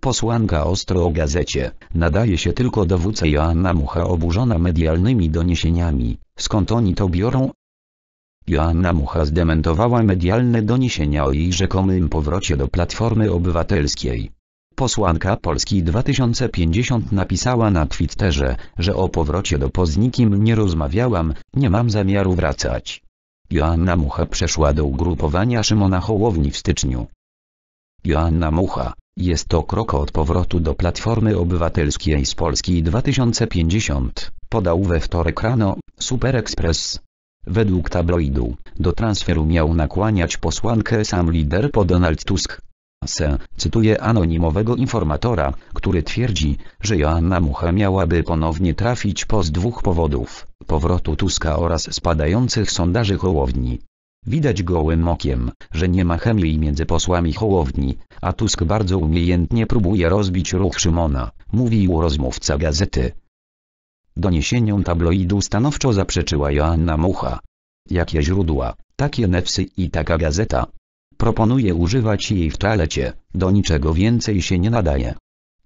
Posłanka ostro o gazecie, nadaje się tylko do Joanna Mucha oburzona medialnymi doniesieniami, skąd oni to biorą? Joanna Mucha zdementowała medialne doniesienia o jej rzekomym powrocie do Platformy Obywatelskiej. Posłanka Polski 2050 napisała na Twitterze, że o powrocie do Poznikim nie rozmawiałam, nie mam zamiaru wracać. Joanna Mucha przeszła do ugrupowania Szymona Hołowni w styczniu. Joanna Mucha, jest to krok od powrotu do Platformy Obywatelskiej z Polski 2050, podał we wtorek rano Super Express. Według tabloidu, do transferu miał nakłaniać posłankę sam lider po Donald Tusk. Se, cytuję anonimowego informatora, który twierdzi, że Joanna Mucha miałaby ponownie trafić po z dwóch powodów, powrotu Tuska oraz spadających sondaży Hołowni. Widać gołym okiem, że nie ma chemii między posłami Hołowni, a Tusk bardzo umiejętnie próbuje rozbić ruch Szymona, mówił rozmówca gazety. Doniesieniom tabloidu stanowczo zaprzeczyła Joanna Mucha. Jakie źródła, takie nefsy i taka gazeta. Proponuję używać jej w toalecie, do niczego więcej się nie nadaje.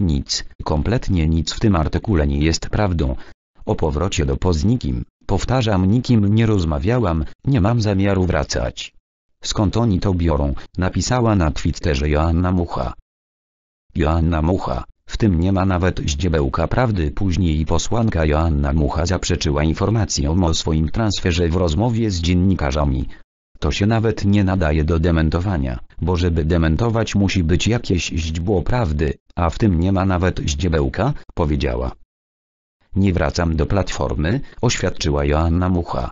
Nic, kompletnie nic w tym artykule nie jest prawdą. O powrocie do Poznikim, powtarzam nikim nie rozmawiałam, nie mam zamiaru wracać skąd oni to biorą, napisała na Twitterze Joanna Mucha. Joanna Mucha, w tym nie ma nawet ździebełka prawdy. Później posłanka Joanna Mucha zaprzeczyła informacjom o swoim transferze w rozmowie z dziennikarzami. To się nawet nie nadaje do dementowania, bo żeby dementować musi być jakieś źdźbło prawdy, a w tym nie ma nawet ździebełka, powiedziała. Nie wracam do platformy, oświadczyła Joanna Mucha.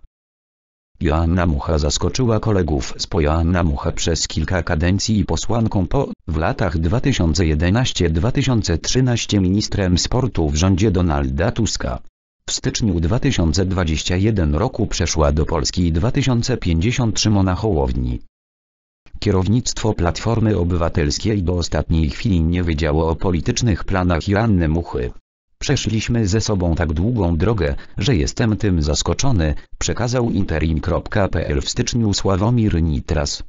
Joanna Mucha zaskoczyła kolegów z po Joanna Mucha przez kilka kadencji i posłanką po, w latach 2011-2013 ministrem sportu w rządzie Donalda Tuska. W styczniu 2021 roku przeszła do Polski 2053 Mona Hołowni. Kierownictwo Platformy Obywatelskiej do ostatniej chwili nie wiedziało o politycznych planach Joanny Muchy. Przeszliśmy ze sobą tak długą drogę, że jestem tym zaskoczony, przekazał interim.pl w styczniu Sławomir Nitras.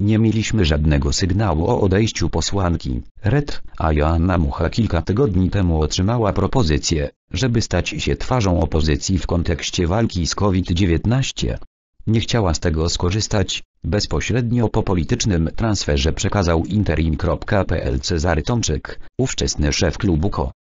Nie mieliśmy żadnego sygnału o odejściu posłanki Red, a Joanna Mucha kilka tygodni temu otrzymała propozycję, żeby stać się twarzą opozycji w kontekście walki z COVID-19. Nie chciała z tego skorzystać, bezpośrednio po politycznym transferze przekazał interim.pl Cezary Tomczyk, ówczesny szef klubu KO.